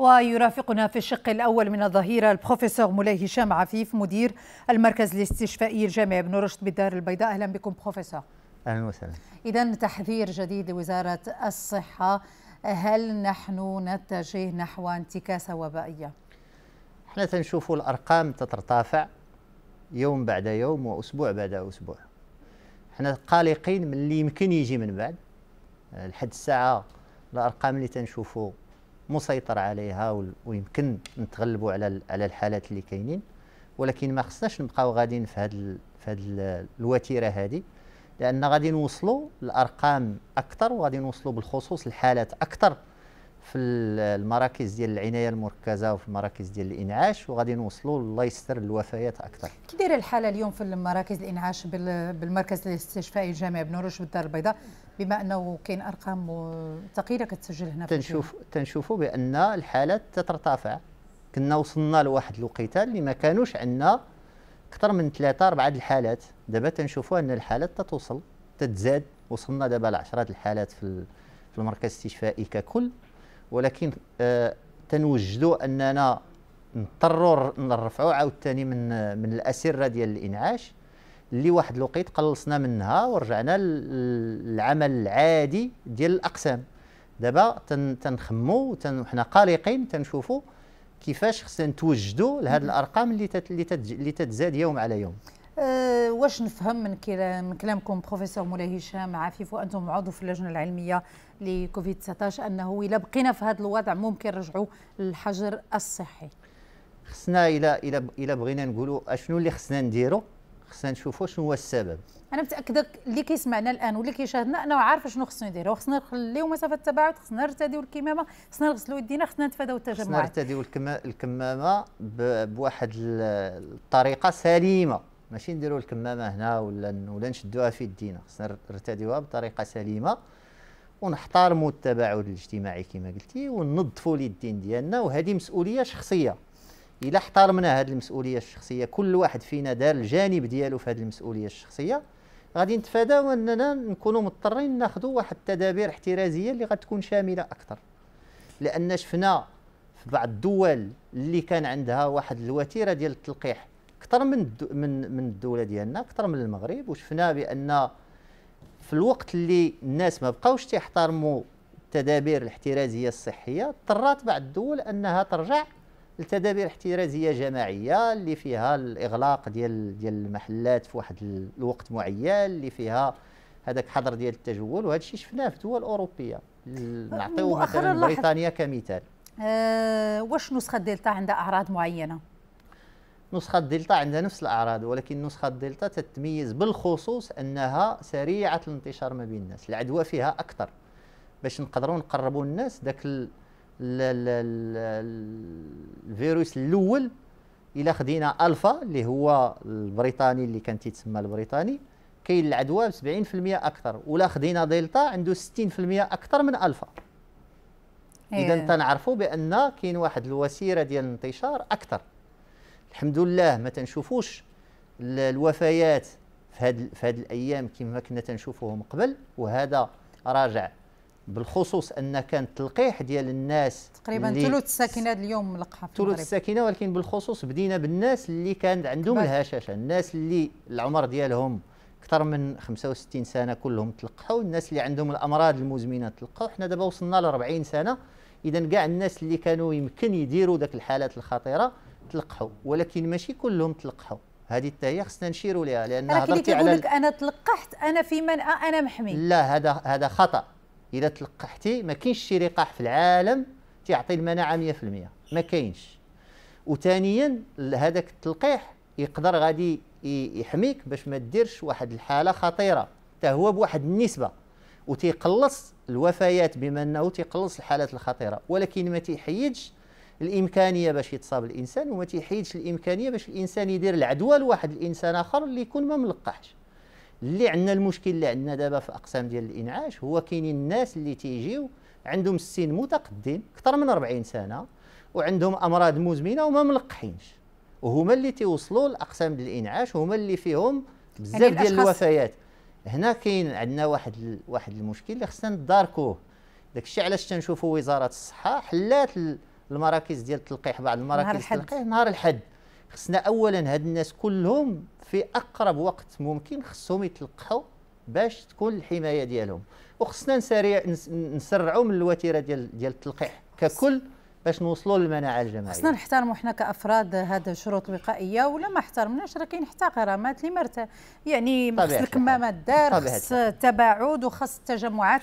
ويرافقنا في الشق الأول من الظهيرة البروفيسور مولاي هشام عفيف مدير المركز الاستشفائي الجامعي بن رشد بالدار البيضاء أهلا بكم بروفيسور أهلا وسهلا إذا تحذير جديد لوزارة الصحة هل نحن نتجه نحو انتكاسة وبائية؟ احنا تنشوف الأرقام تترتفع يوم بعد يوم وأسبوع بعد أسبوع احنا قلقين من اللي يمكن يجي من بعد لحد الساعة الأرقام اللي تنشوفوا مسيطر عليها ويمكن نتغلبوا على على الحالات اللي كاينين ولكن ما خصناش نبقاو غاديين في هذه في هذه الوتيره هذه لان غادي نوصلوا لارقام اكثر وغادي نوصلوا بالخصوص لحالات اكثر في المراكز ديال العنايه المركزه وفي المراكز ديال الانعاش وغادي نوصلوا الله يستر الوفيات اكثر كي دايره الحاله اليوم في المراكز الانعاش بالمركز الاستشفائي الجامعي بن رشد بالدار البيضاء بما انه كاين ارقام ثقيله كتسجل هنا تنشوف تنشوفوا بان الحالات تترتفع كنا وصلنا لواحد الوقيته اللي ما كانوش عندنا اكثر من ثلاثه اربعه الحالات دابا تنشوفوا ان الحالات تتوصل تتزاد وصلنا دابا لعشرات الحالات في المركز الاستشفائي ككل ولكن آه، تنوجدوا اننا نضطروا نرفعوا عاوتاني من من الاسره ديال الانعاش اللي واحد الوقيت قلصنا منها ورجعنا للعمل العادي ديال الاقسام دابا تنخمو وحنا قلقين تنشوفوا كيفاش خصنا نتوجدوا لهذه الارقام اللي اللي تتزاد يوم على يوم آه، واش نفهم من, كلام من كلامكم بروفيسور مولاي هشام عفيف وانتم عضو في اللجنه العلميه لكوفيد 19 انه الا بقينا في هذا الوضع ممكن نرجعوا للحجر الصحي خصنا الى الى الى بغينا نقولوا اشنو اللي خصنا نديروا خصنا نشوفوا شنو هو السبب انا متاكده اللي كيسمعنا الان واللي كيشاهدنا انه عارف شنو خصنا نديروا خصنا نخليو مسافه التباعد خصنا نرتديو الكمامه خصنا نغسلوا يدينا خصنا نتفاداو التجمعات خصنا نرتديو الكمامه بواحد الطريقه سليمه ماشي نديروا الكمامه هنا ولا ولا نشدوها في يدينا خصنا نرتديوها بطريقه سليمه ونحترموا التباعد الاجتماعي كما قلتي وننظفوا اليدين ديالنا وهذه مسؤوليه شخصيه الا احترمنا هذه المسؤوليه الشخصيه كل واحد فينا دار الجانب ديالو في هذه المسؤوليه الشخصيه غادي نتفاداو اننا نكونوا مضطرين ناخذوا واحد التدابير احترازيه اللي غتكون شامله اكثر لان شفنا في بعض الدول اللي كان عندها واحد الوتيره ديال التلقيح اكثر من من من الدوله ديالنا اكثر من المغرب وشفنا بان في الوقت اللي الناس ما بقاوش تيحترموا التدابير الاحترازيه الصحيه اضطرات بعض الدول انها ترجع لتدابير احترازيه جماعيه اللي فيها الاغلاق ديال ديال المحلات في واحد الوقت معين اللي فيها هذاك حظر ديال التجول وهذا الشيء شفناه في دول اوروبيه نعطيو مثلا بريطانيا كمثال أه واش النسخه الدلتا عندها اعراض معينه نسخة الدلتا عندها نفس الأعراض ولكن نسخة الدلتا تتميز بالخصوص أنها سريعة الانتشار ما بين الناس العدوى فيها أكثر باش نقدروا نقربوا الناس داك الفيروس الأول إلا خدينا ألفا اللي هو البريطاني اللي كان تيتسمى البريطاني كاين العدوى ب 70% أكثر ولا خدينا دلتا عنده 60% أكثر من ألفا إذا إيه. تنعرفوا بأن كاين واحد الوسيرة ديال الانتشار أكثر الحمد لله ما تنشوفوش الوفيات في هاد في هاد الايام كما كنا تنشوفوهم قبل وهذا راجع بالخصوص ان كان التلقيح ديال الناس تقريبا ثلث الساكنه اليوم ملقحه في المغرب ثلث الساكنه ولكن بالخصوص بدينا بالناس اللي كان عندهم بل. الهشاشه الناس اللي العمر ديالهم اكثر من 65 سنه كلهم تلقحوا الناس اللي عندهم الامراض المزمنه تلقحوا حنا دابا وصلنا ل 40 سنه اذا كاع الناس اللي كانوا يمكن يديروا ذاك الحالات الخطيره تلقحوا ولكن ماشي كلهم تلقحوا هذه حتى هي خصنا نشيروا لها لان هضرتي على كيقول لك انا تلقحت انا في من انا محمي لا هذا هذا خطا اذا تلقحتي ما كاينش شي لقاح في العالم تيعطي المناعه 100% ما كاينش وثانيا هذاك التلقيح يقدر غادي يحميك باش ما ديرش واحد الحاله خطيره حتى هو بواحد النسبه وتيقلص الوفيات بما انه تيقلص الحالات الخطيره ولكن ما تيحيدش الامكانيه باش يتصاب الانسان وما تيحيدش الامكانيه باش الانسان يدير العدوى لواحد الانسان اخر اللي يكون ما ملقحش اللي عندنا المشكل اللي عندنا دابا في اقسام ديال الانعاش هو كاينين الناس اللي تيجيو عندهم السن متقدم اكثر من 40 سنه وعندهم امراض مزمنه وما ملقحينش وهما اللي تيوصلوا لاقسام الانعاش هما اللي فيهم بزاف يعني ديال الوفيات هنا كاين عندنا واحد ال... واحد المشكل اللي خصنا نداركوه داك الشيء علاش تنشوفوا وزاره الصحه حلات ال... المراكز ديال التلقيح بعض المراكز نهار الحد. التلقيح نهار الحد خصنا اولا هاد الناس كلهم في اقرب وقت ممكن خصهم يتلقحوا باش تكون الحمايه ديالهم وخصنا نسريع نسرعوا من الوتيره ديال ديال التلقيح ككل باش نوصلوا للمناعه الجماعيه خصنا نحترموا حنا كافراد هذا الشروط الوقائيه ولا ما احترمناش راه كاين حتى غرامات اللي مرت يعني خص الكمامات دار خص التباعد وخص التجمعات